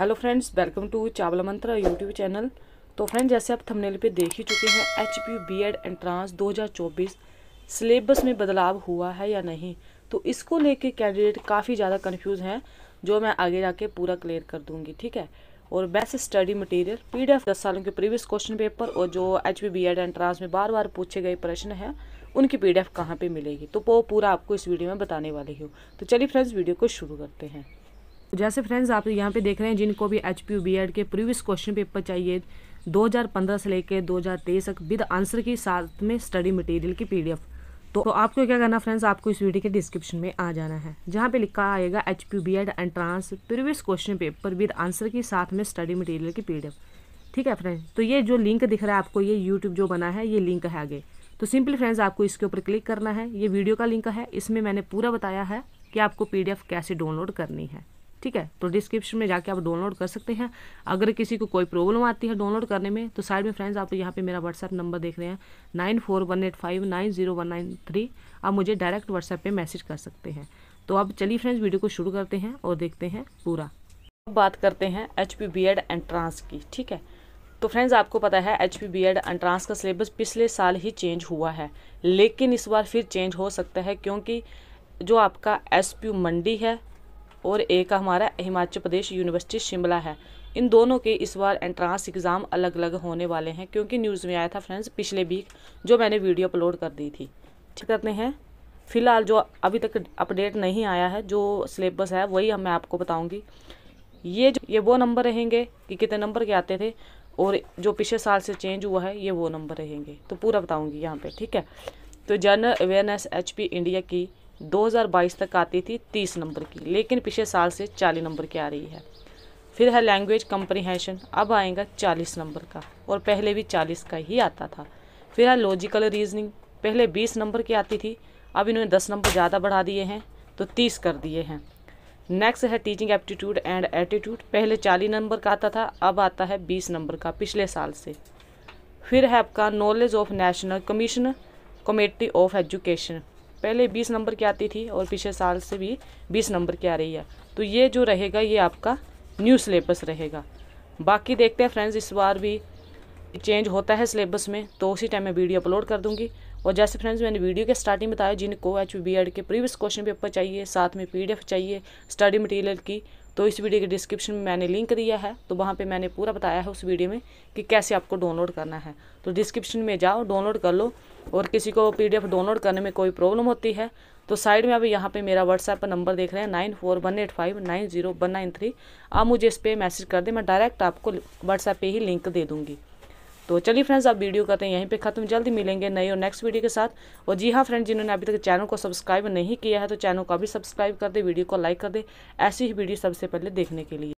hello friends welcome to Chawla Mantra YouTube channel तो friend जैसे आप थंबनेल पे देख ही चुके हैं H P B Ed entrance 2024 syllabus में बदलाव हुआ है या नहीं तो इसको लेके कैंडिडेट काफ़ी ज़्यादा कंफ्यूज हैं जो मैं आगे जाके पूरा क्लियर कर दूंगी ठीक है और बेस्ट स्टडी मटेरियल एफ दस सालों के प्रीवियस क्वेश्चन पेपर और जो H P B Ed entrance में बार बार पूछे गए प्रश्न हैं उनकी पी डी एफ कहाँ पर मिलेगी तो वो पूरा आपको इस वीडियो में बताने वाली हूँ तो चलिए फ्रेंड्स वीडियो को शुरू करते हैं जैसे फ्रेंड्स आप यहाँ पे देख रहे हैं जिनको भी एच पी के प्रीवियस क्वेश्चन पेपर चाहिए 2015 से लेकर 2023 तक विद आंसर के साथ में स्टडी मटेरियल की पीडीएफ तो, तो आपको क्या करना फ्रेंड्स आपको इस वीडियो के डिस्क्रिप्शन में आ जाना है जहाँ पे लिखा आएगा H P B Ed entrance previous question paper with answer के साथ में स्टडी मटेरियल की पी ठीक है फ्रेंड्स तो ये जो लिंक दिख रहा है आपको ये यूट्यूब जो बना है ये लिंक है आगे तो सिंपल फ्रेंड्स आपको इसके ऊपर क्लिक करना है ये वीडियो का लिंक है इसमें मैंने पूरा बताया है कि आपको पीडीएफ कैसे डाउनलोड करनी है ठीक है तो डिस्क्रिप्शन में जाके आप डाउनलोड कर सकते हैं अगर किसी को कोई प्रॉब्लम आती है डाउनलोड करने में तो साइड में फ्रेंड्स आप तो यहाँ पे मेरा व्हाट्सअप नंबर देख रहे हैं nine four one eight five nine zero one nine three आप मुझे डायरेक्ट व्हाट्सएप पे मैसेज कर सकते हैं तो आप चलिए फ्रेंड्स वीडियो को शुरू करते हैं और देखते हैं पूरा अब बात करते हैं H P B Ed entrance की ठीक है तो फ्रेंड्स आपको पता है H P B Ed entrance का सिलेबस पिछले साल ही चेंज हुआ है लेकिन इस बार फिर चेंज हो सकता है क्योंकि जो आपका एस पी यू मंडी है और एक हमारा हिमाचल प्रदेश यूनिवर्सिटी शिमला है इन दोनों के इस बार एंट्रांस एग्ज़ाम अलग अलग होने वाले हैं क्योंकि न्यूज़ में आया था फ्रेंड्स पिछले वीक जो मैंने वीडियो अपलोड कर दी थी ठीक करते हैं फ़िलहाल जो अभी तक अपडेट नहीं आया है जो सिलेबस है वही मैं आपको बताऊँगी ये जो ये वो नंबर रहेंगे कि कितने नंबर के आते थे और जो पिछले साल से चेंज हुआ है ये वो नंबर रहेंगे तो पूरा बताऊँगी यहाँ पर ठीक है तो जनरल अवेयरनेस एच इंडिया की 2022 तक आती थी 30 नंबर की लेकिन पिछले साल से 40 नंबर की आ रही है फिर है लैंग्वेज कंप्रीहेंशन अब आएगा 40 नंबर का और पहले भी 40 का ही आता था फिर है लॉजिकल रीजनिंग पहले 20 नंबर की आती थी अब इन्होंने 10 नंबर ज़्यादा बढ़ा दिए हैं तो 30 कर दिए हैं नेक्स्ट है टीचिंग एप्टीट्यूड एंड एटीट्यूड पहले चालीस नंबर का आता था अब आता है बीस नंबर का पिछले साल से फिर है आपका knowledge of national commission committee of education पहले बीस नंबर की आती थी और पिछले साल से भी बीस नंबर की आ रही है तो ये जो रहेगा ये आपका न्यू सिलेबस रहेगा बाकी देखते हैं फ्रेंड्स इस बार भी चेंज होता है सिलेबस में तो उसी टाइम मैं वीडियो अपलोड कर दूंगी और जैसे फ्रेंड्स मैंने वीडियो के स्टार्टिंग बताया जिनको एच बी एड के प्रीवियस क्वेश्चन पेपर चाहिए साथ में पीडीएफ चाहिए स्टडी मटेरियल की तो इस वीडियो के डिस्क्रिप्शन में मैंने लिंक दिया है तो वहाँ पे मैंने पूरा बताया है उस वीडियो में कि कैसे आपको डाउनलोड करना है तो डिस्क्रिप्शन में जाओ डाउनलोड कर लो और किसी को पीडीएफ डाउनलोड करने में कोई प्रॉब्लम होती है तो साइड में अभी यहाँ पे मेरा व्हाट्सएप नंबर देख रहे हैं nine four one eight five nine zero one nine three आप मुझे इस पर मैसेज कर दें मैं डायरेक्ट आपको व्हाट्सएप पर ही लिंक दे दूँगी तो चलिए फ्रेंड्स आप वीडियो करते हैं यहीं पे खत्म जल्दी मिलेंगे नई और नेक्स्ट वीडियो के साथ और जी हाँ फ्रेंड जिन्होंने अभी तक चैनल को सब्सक्राइब नहीं किया है तो चैनल को अभी सब्सक्राइब कर दे वीडियो को लाइक कर दे ऐसी ही वीडियो सबसे पहले देखने के लिए